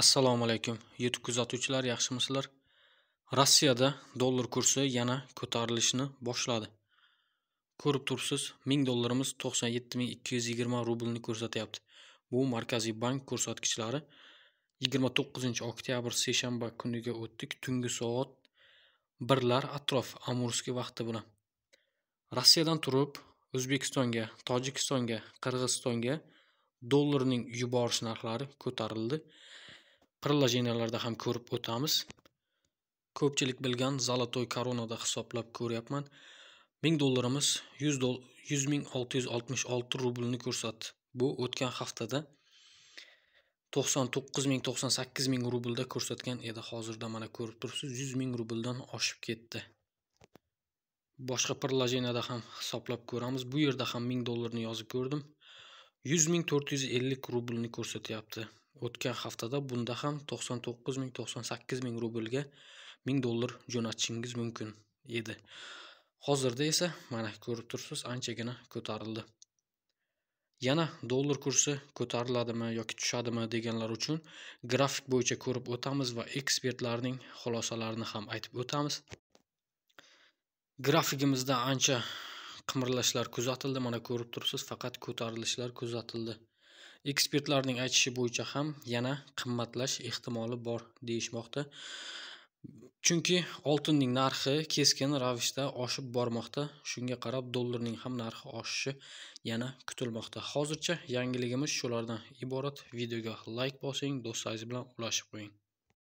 assalomu alaykum youtube kuzatuvchilar yaxshimisizlar rossiyada dollar kursi yana ko'tarilishni boshladi ko'rib turibsiz ming dollarimiz to'qson yetti ming ikki yuz yigirma rublni ko'rsatyapti bu markaziy bank ko'rsatkichlari yigirma to'qqizinchi oktyabr seshanba kuniga o'tdik tungi soat birlar atrof amurskiy vaqti bilan rossiyadan turib o'zbekistonga tojikistonga qirg'izistonga dollarning yuborish narxlari ko'tarildi приложениyalarda ham ko'rib o'tamiz ko'pchilik bilgan zolotoy koronada hisoblab ko'ryapman ming dollarimiz yuz do yuz ming olti yuz oltmish olti rublni ko'rsatdi bu o'tgan haftada to'qson to'qqiz ming to'qson sakkiz ming rublda ko'rsatgan edi hozirda mana ko'rib turibsiz yuz ming rubldan oshib ketdi boshqa приложенияda ham hisoblab ko'ramiz bu yerda ham ming dollarni yozib ko'rdim yuz ming to'rt yuz ellik rublni ko'rsatyapti o'tgan haftada bunda ham 99 ming 98 ming rublga 1000 dollar jo'natishingiz mumkin edi hozirda esa mana ko'rib turibsiz anchagina ko'tarildi yana dollar kursi ko'tariladimi yoki tushadimi deganlar uchun grafik bo'yicha ko'rib o'tamiz va ekspertlarning xulosalarini ham aytib o'tamiz grafigimizda ancha qimirlashlar kuzatildi mana ko'rib turibsiz faqat ko'tarilishlar kuzatildi ekspertlarning aytishi bo'yicha ham yana qimmatlash ehtimoli bor deyishmoqda chunki oltinning narxi keskin ravishda oshib bormoqda shunga qarab dollarning ham narxi oshishi yana kutilmoqda hozircha yangiligimiz shulardan iborat videoga layk like bosing do'stlaringiz bilan ulashib qo'ying